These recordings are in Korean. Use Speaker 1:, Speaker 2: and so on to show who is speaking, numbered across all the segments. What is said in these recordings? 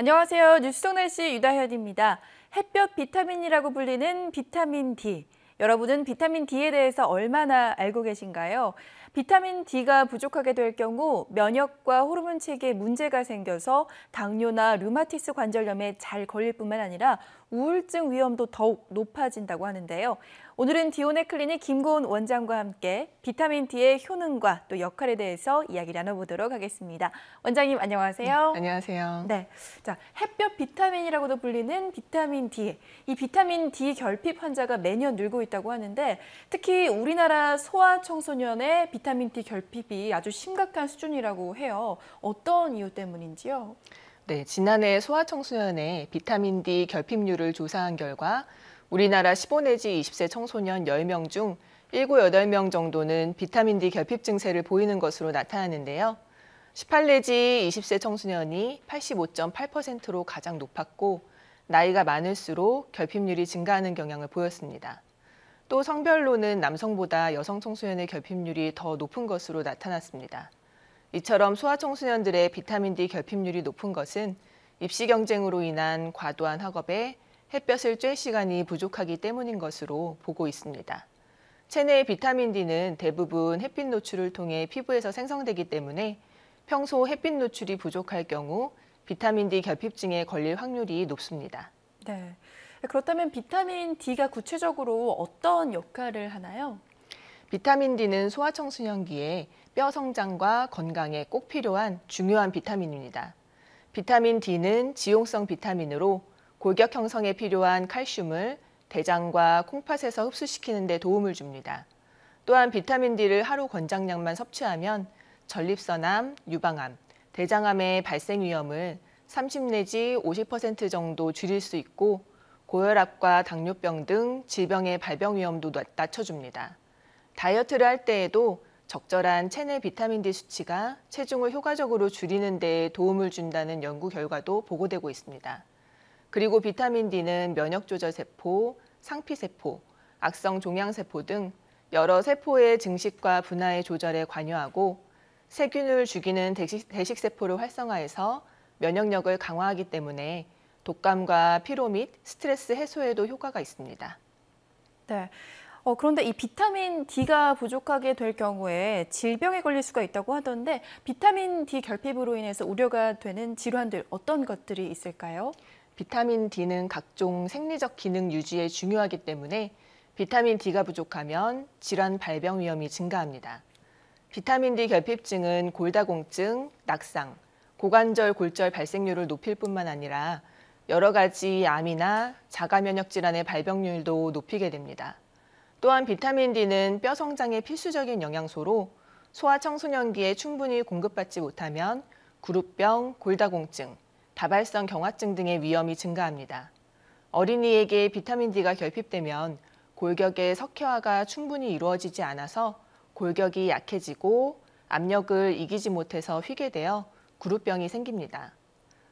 Speaker 1: 안녕하세요. 뉴스 속 날씨 유다현입니다. 햇볕 비타민이라고 불리는 비타민 D. 여러분은 비타민 D에 대해서 얼마나 알고 계신가요? 비타민 D가 부족하게 될 경우 면역과 호르몬 체계에 문제가 생겨서 당뇨나 류마티스 관절염에 잘 걸릴 뿐만 아니라 우울증 위험도 더욱 높아진다고 하는데요. 오늘은 디오네 클리닉 김고은 원장과 함께 비타민 D의 효능과 또 역할에 대해서 이야기 나눠보도록 하겠습니다. 원장님 안녕하세요. 네, 안녕하세요. 네, 자 햇볕 비타민이라고도 불리는 비타민 D. 이 비타민 D 결핍 환자가 매년 늘고 있다고 하는데 특히 우리나라 소아 청소년의 비타민 비타민 D 결핍이 아주 심각한 수준이라고 해요. 어떤 이유 때문인지요?
Speaker 2: 네, 지난해 소아청소년의 비타민 D 결핍률을 조사한 결과 우리나라 15 내지 20세 청소년 10명 중 7, 8명 정도는 비타민 D 결핍 증세를 보이는 것으로 나타나는데요. 18 내지 20세 청소년이 85.8%로 가장 높았고 나이가 많을수록 결핍률이 증가하는 경향을 보였습니다. 또 성별로는 남성보다 여성 청소년의 결핍률이 더 높은 것으로 나타났습니다. 이처럼 소아 청소년들의 비타민 D 결핍률이 높은 것은 입시 경쟁으로 인한 과도한 학업에 햇볕을 쬐 시간이 부족하기 때문인 것으로 보고 있습니다. 체내의 비타민 D는 대부분 햇빛 노출을 통해 피부에서 생성되기 때문에 평소 햇빛 노출이 부족할 경우 비타민 D 결핍증에 걸릴 확률이 높습니다.
Speaker 1: 네. 그렇다면 비타민 D가 구체적으로 어떤 역할을 하나요? 비타민 D는 소아청소년기에
Speaker 2: 뼈 성장과 건강에 꼭 필요한 중요한 비타민입니다. 비타민 D는 지용성 비타민으로 골격 형성에 필요한 칼슘을 대장과 콩팥에서 흡수시키는 데 도움을 줍니다. 또한 비타민 D를 하루 권장량만 섭취하면 전립선암, 유방암, 대장암의 발생 위험을 30 내지 50% 정도 줄일 수 있고 고혈압과 당뇨병 등 질병의 발병 위험도 낮춰줍니다. 다이어트를 할 때에도 적절한 체내 비타민 D 수치가 체중을 효과적으로 줄이는 데 도움을 준다는 연구 결과도 보고되고 있습니다. 그리고 비타민 D는 면역 조절 세포, 상피 세포, 악성 종양 세포 등 여러 세포의 증식과 분화의 조절에 관여하고 세균을 죽이는 대식, 대식 세포를 활성화해서 면역력을 강화하기 때문에 독감과 피로 및 스트레스 해소에도 효과가 있습니다.
Speaker 1: 네. 어, 그런데 이 비타민 D가 부족하게 될 경우에 질병에 걸릴 수가 있다고 하던데 비타민 D 결핍으로 인해서 우려가 되는 질환들 어떤 것들이 있을까요? 비타민 D는 각종 생리적 기능 유지에 중요하기
Speaker 2: 때문에 비타민 D가 부족하면 질환 발병 위험이 증가합니다. 비타민 D 결핍증은 골다공증, 낙상, 고관절 골절 발생률을 높일 뿐만 아니라 여러 가지 암이나 자가면역 질환의 발병률도 높이게 됩니다. 또한 비타민 D는 뼈 성장에 필수적인 영양소로 소아 청소년기에 충분히 공급받지 못하면 그룹병, 골다공증, 다발성 경화증 등의 위험이 증가합니다. 어린이에게 비타민 D가 결핍되면 골격의 석회화가 충분히 이루어지지 않아서 골격이 약해지고 압력을 이기지 못해서 휘게 되어 그룹병이 생깁니다.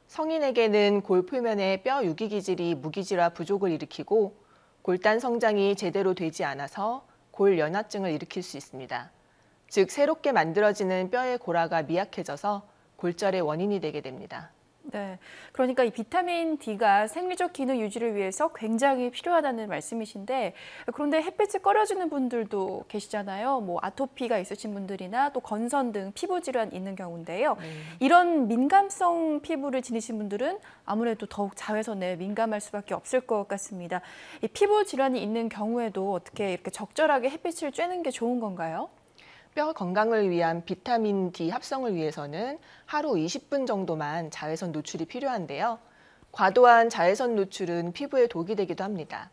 Speaker 2: 성인에게는 골표면의 뼈 유기 기질이 무기질화 부족을 일으키고 골단 성장이 제대로 되지 않아서 골 연화증을 일으킬 수 있습니다. 즉 새롭게 만들어지는 뼈의 고라가 미약해져서 골절의 원인이 되게 됩니다.
Speaker 1: 네, 그러니까 이 비타민 D가 생리적 기능 유지를 위해서 굉장히 필요하다는 말씀이신데 그런데 햇빛을꺼려지는 분들도 계시잖아요. 뭐 아토피가 있으신 분들이나 또 건선 등 피부 질환 있는 경우인데요. 네. 이런 민감성 피부를 지니신 분들은 아무래도 더욱 자외선에 민감할 수밖에 없을 것 같습니다. 이 피부 질환이 있는 경우에도 어떻게 이렇게 적절하게 햇빛을 쬐는 게 좋은 건가요? 뼈 건강을
Speaker 2: 위한 비타민 D 합성을 위해서는 하루 20분 정도만 자외선 노출이 필요한데요. 과도한 자외선 노출은 피부에 독이 되기도 합니다.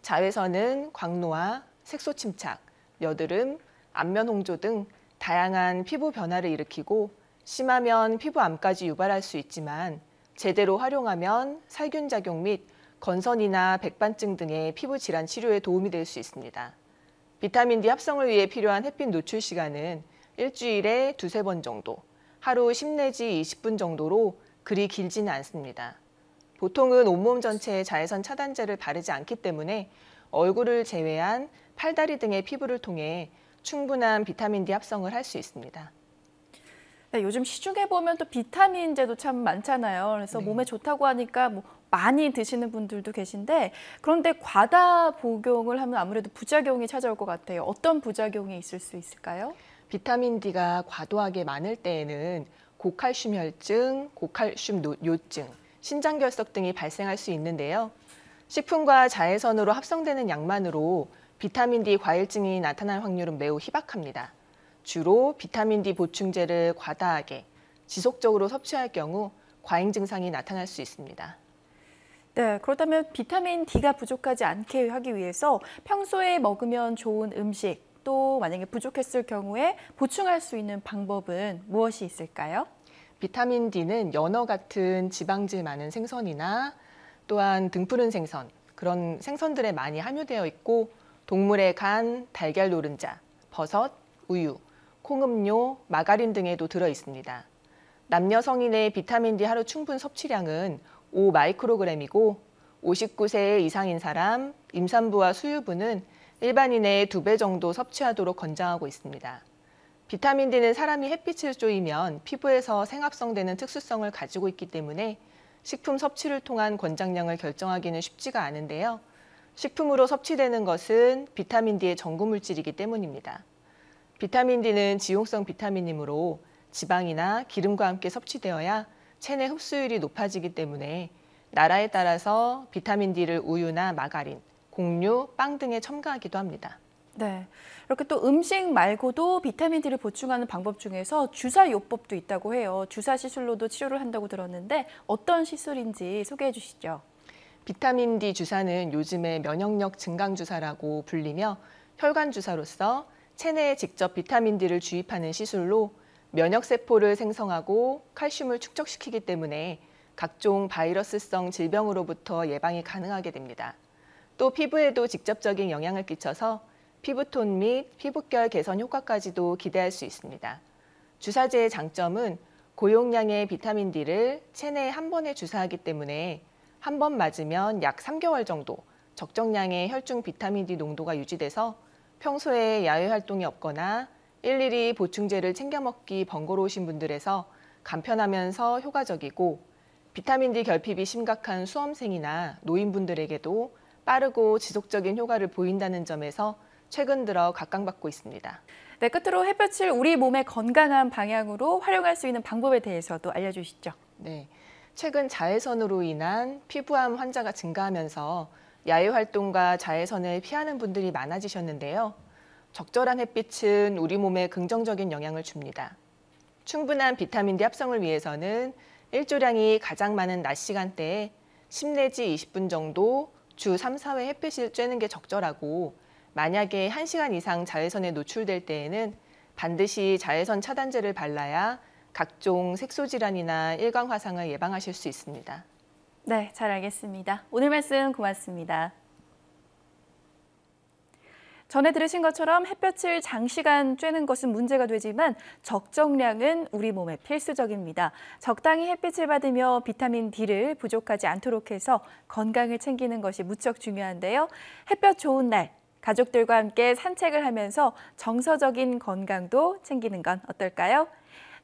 Speaker 2: 자외선은 광노화, 색소 침착, 여드름, 안면 홍조 등 다양한 피부 변화를 일으키고 심하면 피부암까지 유발할 수 있지만 제대로 활용하면 살균작용 및 건선이나 백반증 등의 피부 질환 치료에 도움이 될 수 있습니다. 비타민 D 합성을 위해 필요한 햇빛 노출 시간은 일주일에 두세 번 정도, 하루 10 내지 20분 정도로 그리 길지는 않습니다. 보통은 온몸 전체에 자외선 차단제를 바르지 않기 때문에 얼굴을 제외한 팔다리 등의 피부를 통해 충분한 비타민 D 합성을 할 수
Speaker 1: 있습니다. 네, 요즘 시중에 보면 또 비타민제도 참 많잖아요. 그래서 네. 몸에 좋다고 하니까 뭐 많이 드시는 분들도 계신데 그런데 과다 복용을 하면 아무래도 부작용이 찾아올 것 같아요. 어떤 부작용이 있을 수 있을까요? 비타민
Speaker 2: D가 과도하게 많을 때에는 고칼슘 혈증, 고칼슘 요증, 신장결석 등이 발생할 수 있는데요. 식품과 자외선으로 합성되는 약만으로 비타민 D 과일증이 나타날 확률은 매우 희박합니다. 주로 비타민 D 보충제를 과다하게 지속적으로 섭취할 경우 과잉 증상이
Speaker 1: 나타날 수 있습니다. 네, 그렇다면 비타민 D가 부족하지 않게 하기 위해서 평소에 먹으면 좋은 음식 또 만약에 부족했을 경우에 보충할 수 있는 방법은 무엇이 있을까요? 비타민 D는 연어 같은
Speaker 2: 지방질 많은 생선이나 또한 등푸른 생선 그런 생선들에 많이 함유되어 있고 동물의 간, 달걀 노른자, 버섯, 우유, 콩음료, 마가린 등에도 들어 있습니다. 남녀 성인의 비타민 D 하루 충분 섭취량은 5마이크로그램이고 59세 이상인 사람, 임산부와 수유부는 일반인의 두 배 정도 섭취하도록 권장하고 있습니다. 비타민 D는 사람이 햇빛을 쪼이면 피부에서 생합성되는 특수성을 가지고 있기 때문에 식품 섭취를 통한 권장량을 결정하기는 쉽지가 않은데요. 식품으로 섭취되는 것은 비타민 D의 전구 물질이기 때문입니다. 비타민 D는 지용성 비타민이므로 지방이나 기름과 함께 섭취되어야 체내 흡수율이 높아지기 때문에 나라에 따라서 비타민 D를 우유나 마가린, 곡류,
Speaker 1: 빵 등에 첨가하기도 합니다. 네. 이렇게 또 음식 말고도 비타민 D를 보충하는 방법 중에서 주사 요법도 있다고 해요. 주사 시술로도 치료를 한다고 들었는데 어떤 시술인지 소개해 주시죠. 비타민 D 주사는 요즘에 면역력 증강
Speaker 2: 주사라고 불리며 혈관 주사로서 체내에 직접 비타민 D를 주입하는 시술로 면역세포를 생성하고 칼슘을 축적시키기 때문에 각종 바이러스성 질병으로부터 예방이 가능하게 됩니다. 또 피부에도 직접적인 영향을 끼쳐서 피부톤 및 피부결 개선 효과까지도 기대할 수 있습니다. 주사제의 장점은 고용량의 비타민 D를 체내에 한 번에 주사하기 때문에 한 번 맞으면 약 3개월 정도 적정량의 혈중 비타민 D 농도가 유지돼서 평소에 야외 활동이 없거나 일일이 보충제를 챙겨 먹기 번거로우신 분들에서 간편하면서 효과적이고 비타민 D 결핍이 심각한 수험생이나 노인분들에게도 빠르고 지속적인 효과를
Speaker 1: 보인다는 점에서 최근 들어 각광받고 있습니다. 네, 끝으로 햇볕을 우리 몸의 건강한 방향으로 활용할 수 있는 방법에 대해서도 알려주시죠. 네, 최근
Speaker 2: 자외선으로 인한 피부암 환자가 증가하면서 야외 활동과 자외선을 피하는 분들이 많아지셨는데요. 적절한 햇빛은 우리 몸에 긍정적인 영향을 줍니다. 충분한 비타민 D 합성을 위해서는 일조량이 가장 많은 낮 시간대에 10 내지 20분 정도 주 3, 4회 햇빛을 쬐는 게 적절하고 만약에 1시간 이상 자외선에 노출될 때에는 반드시 자외선 차단제를 발라야 각종 색소질환이나 일광 화상을 예방하실 수
Speaker 1: 있습니다. 네, 잘 알겠습니다. 오늘 말씀 고맙습니다. 전에 들으신 것처럼 햇볕을 장시간 쬐는 것은 문제가 되지만 적정량은 우리 몸에 필수적입니다. 적당히 햇빛을 받으며 비타민 D를 부족하지 않도록 해서 건강을 챙기는 것이 무척 중요한데요. 햇볕 좋은 날 가족들과 함께 산책을 하면서 정서적인 건강도 챙기는 건 어떨까요?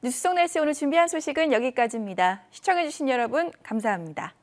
Speaker 1: 뉴스 속 날씨 오늘 준비한 소식은 여기까지입니다. 시청해주신 여러분 감사합니다.